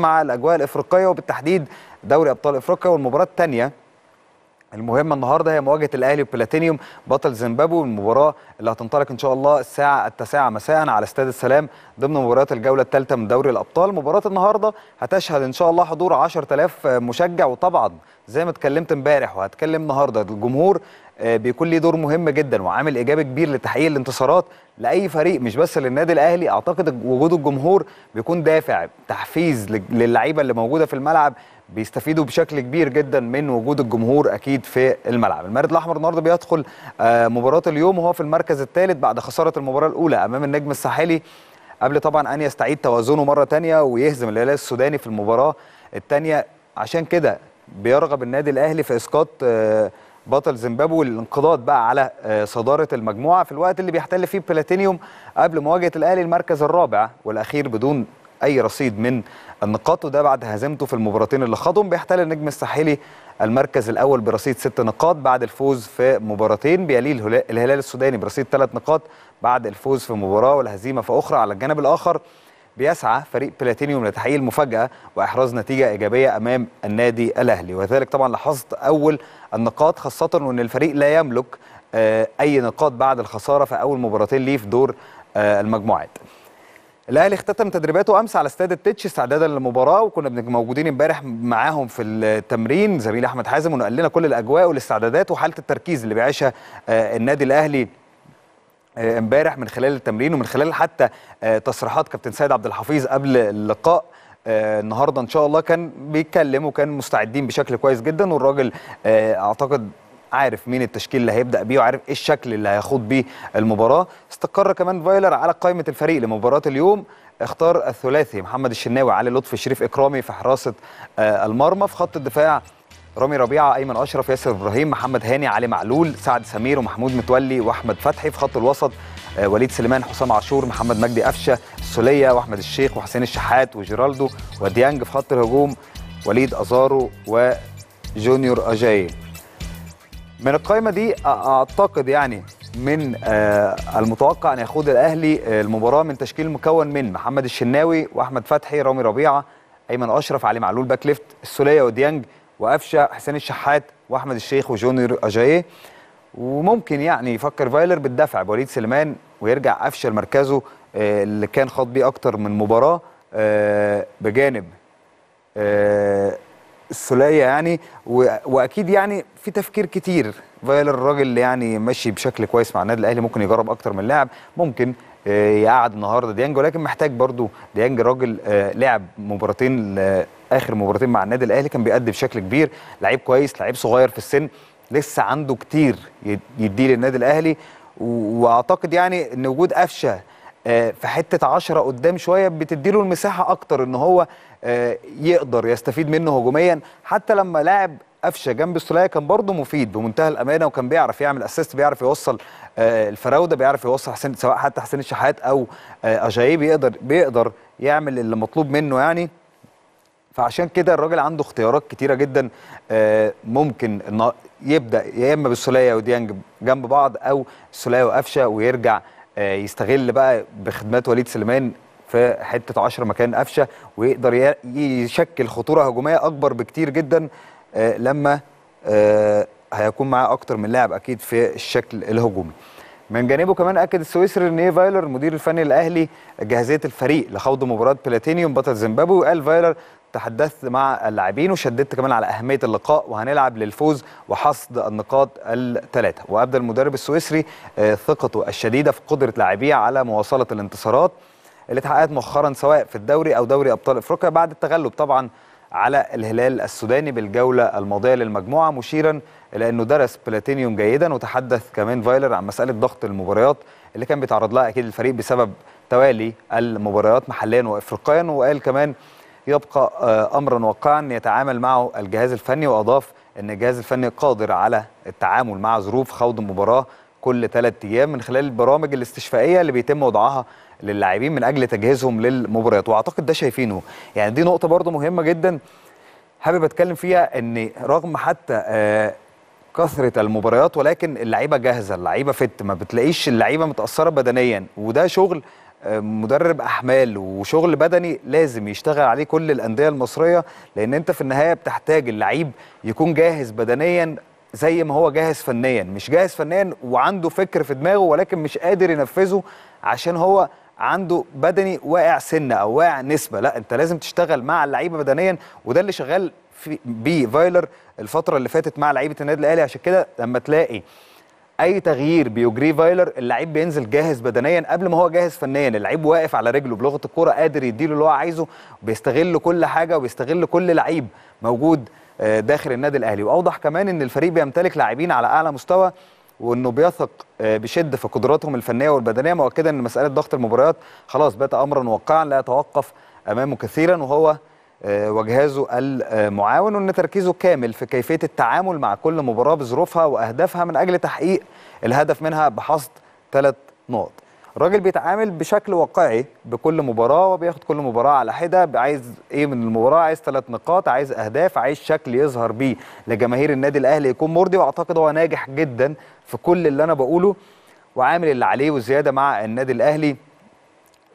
مع الاجواء الافريقيه وبالتحديد دوري ابطال افريقيا والمباراه الثانيه المهمة النهاردة هي مواجهة الأهلي وبلاتينيوم بطل زيمبابوي المباراة اللي هتنطلق إن شاء الله الساعة التاسعة مساء على استاد السلام ضمن مباريات الجولة الثالثة من دوري الأبطال مباراة النهاردة هتشهد إن شاء الله حضور 10000 مشجع وطبعا زي ما اتكلمت امبارح وهتكلم النهارده الجمهور آه، بيكون ليه دور مهم جدا وعامل ايجابي كبير لتحقيق الانتصارات لاي فريق مش بس للنادي الاهلي اعتقد وجود الجمهور بيكون دافع تحفيز للعيبه اللي موجوده في الملعب بيستفيدوا بشكل كبير جدا من وجود الجمهور اكيد في الملعب المارد الاحمر النهارده بيدخل آه، مباراه اليوم وهو في المركز الثالث بعد خساره المباراه الاولى امام النجم الساحلي قبل طبعا ان يستعيد توازنه مره ثانيه ويهزم الهلال السوداني في المباراه الثانيه عشان كده بيرغب النادي الاهلي في اسقاط آه، بطل زيمبابوي والانقضاض بقى على آه، صداره المجموعه في الوقت اللي بيحتل فيه بلاتينيوم قبل مواجهه الاهلي المركز الرابع والاخير بدون اي رصيد من النقاط وده بعد هزيمته في المباراتين اللي خاضهم بيحتل النجم الساحلي المركز الاول برصيد ست نقاط بعد الفوز في مباراتين بيليه الهلال السوداني برصيد ثلاث نقاط بعد الفوز في مباراه والهزيمه في اخرى على الجانب الاخر بيسعى فريق بلاتينيوم لتحقيق المفاجأة وإحراز نتيجة إيجابية أمام النادي الأهلي وذلك طبعا لاحظت أول النقاط خاصة وأن الفريق لا يملك آه، أي نقاط بعد الخسارة في أول مباراتين ليه في دور آه، المجموعات الاهلي اختتم تدريباته امس على استاد التتش استعدادا للمباراه وكنا موجودين امبارح معاهم في التمرين زميلي احمد حازم ونقل لنا كل الاجواء والاستعدادات وحاله التركيز اللي بيعيشها آه، النادي الاهلي آه، امبارح من خلال التمرين ومن خلال حتى آه، تصريحات كابتن سيد عبد الحفيظ قبل اللقاء النهارده ان شاء الله كان بيتكلم وكان مستعدين بشكل كويس جدا والراجل اعتقد عارف مين التشكيل اللي هيبدا بيه وعارف ايه الشكل اللي هيخوض بيه المباراه استقر كمان فايلر على قائمه الفريق لمباراه اليوم اختار الثلاثي محمد الشناوي علي لطفي شريف اكرامي في حراسه آه، المرمى في خط الدفاع رامي ربيعه ايمن اشرف ياسر ابراهيم محمد هاني علي معلول سعد سمير ومحمود متولي واحمد فتحي في خط الوسط آه، وليد سليمان حسام عاشور محمد مجدي قفشه السوليه واحمد الشيخ وحسين الشحات وجيرالدو وديانج في خط الهجوم وليد ازارو وجونيور اجاي من القائمه دي اعتقد يعني من آه، المتوقع ان يخوض الاهلي آه، المباراه من تشكيل مكون من محمد الشناوي واحمد فتحي رامي ربيعه ايمن اشرف علي معلول باك ليفت السوليه وديانج وقفشه حسين الشحات واحمد الشيخ وجونيور اجاييه وممكن يعني يفكر فايلر بالدفع بوليد سليمان ويرجع قفشه لمركزه آه، اللي كان خاض بيه اكتر من مباراه بجانب السليه يعني واكيد يعني في تفكير كتير فايلر الراجل يعني ماشي بشكل كويس مع النادي الاهلي ممكن يجرب اكتر من لاعب ممكن آه، يقعد النهارده ديانج ولكن محتاج برضو ديانج راجل آه، لعب مباراتين آه، اخر مباراتين مع النادي الاهلي كان بيأدي بشكل كبير لعيب كويس لعيب صغير في السن لسه عنده كتير يديه للنادي الاهلي واعتقد يعني ان وجود قفشه آه، في حته 10 قدام شويه بتدي له المساحه اكتر ان هو آه، يقدر يستفيد منه هجوميا حتى لما لاعب قفشه جنب السلايه كان برضه مفيد بمنتهى الامانه وكان بيعرف يعمل اسيست بيعرف يوصل آه، الفراوده بيعرف يوصل حسين سواء حتى حسين الشحات او اجاي بيقدر بيقدر يعمل اللي مطلوب منه يعني فعشان كده الراجل عنده اختيارات كتيره جدا ممكن يبدا يا اما بالسلايه وديانج جنب بعض او السلايه وقفشه ويرجع آه، يستغل بقى بخدمات وليد سليمان في حته 10 مكان قفشه ويقدر يشكل خطوره هجوميه اكبر بكتير جدا آه، لما آه، هيكون معاه اكتر من لاعب اكيد في الشكل الهجومي. من جانبه كمان اكد السويسري رينيه فايلر المدير الفني الاهلي جاهزيه الفريق لخوض مباراه بلاتينيوم بطل زيمبابوي وقال فايلر تحدثت مع اللاعبين وشددت كمان على اهميه اللقاء وهنلعب للفوز وحصد النقاط الثلاثه وابدى المدرب السويسري آه، ثقته الشديده في قدره لاعبيه على مواصله الانتصارات اللي اتحققت مؤخرا سواء في الدوري او دوري ابطال افريقيا بعد التغلب طبعا على الهلال السوداني بالجوله الماضيه للمجموعه مشيرا الى انه درس بلاتينيوم جيدا وتحدث كمان فايلر عن مساله ضغط المباريات اللي كان بيتعرض لها اكيد الفريق بسبب توالي المباريات محليا وافريقيا وقال كمان يبقى آه، امرا واقعا يتعامل معه الجهاز الفني واضاف ان الجهاز الفني قادر على التعامل مع ظروف خوض المباراه كل ثلاث ايام من خلال البرامج الاستشفائيه اللي بيتم وضعها للاعبين من اجل تجهيزهم للمباريات واعتقد ده شايفينه يعني دي نقطه برضو مهمه جدا حابب اتكلم فيها ان رغم حتى آه كثره المباريات ولكن اللعيبه جاهزه اللعيبه فت ما بتلاقيش اللعيبه متاثره بدنيا وده شغل مدرب احمال وشغل بدني لازم يشتغل عليه كل الانديه المصريه لان انت في النهايه بتحتاج اللعيب يكون جاهز بدنيا زي ما هو جاهز فنيا مش جاهز فنيا وعنده فكر في دماغه ولكن مش قادر ينفذه عشان هو عنده بدني واقع سنه او واقع نسبه لا انت لازم تشتغل مع اللعيبه بدنيا وده اللي شغال بيه فايلر الفتره اللي فاتت مع لعيبه النادي الاهلي عشان كده لما تلاقي اي تغيير بيجري فايلر اللعيب بينزل جاهز بدنيا قبل ما هو جاهز فنيا اللعيب واقف على رجله بلغه الكوره قادر يديله اللي هو عايزه بيستغل كل حاجه وبيستغل كل لعيب موجود آه، داخل النادي الاهلي واوضح كمان ان الفريق بيمتلك لاعبين على اعلى مستوى وانه بيثق آه، بشده في قدراتهم الفنيه والبدنيه مؤكدا ان مساله ضغط المباريات خلاص بات امرا واقعا لا يتوقف امامه كثيرا وهو آه، وجهازه المعاون وان تركيزه كامل في كيفيه التعامل مع كل مباراه بظروفها واهدافها من اجل تحقيق الهدف منها بحصد ثلاث نقط. الراجل بيتعامل بشكل واقعي بكل مباراه وبياخد كل مباراه على حده عايز ايه من المباراه عايز ثلاث نقاط عايز اهداف عايز شكل يظهر بيه لجماهير النادي الاهلي يكون مرضي واعتقد هو ناجح جدا في كل اللي انا بقوله وعامل اللي عليه وزياده مع النادي الاهلي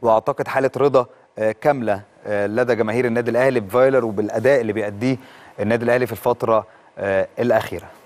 واعتقد حاله رضا آه، كامله آه، لدى جماهير النادي الاهلي بفايلر وبالاداء اللي بيأديه النادي الاهلي في الفتره آه، الاخيره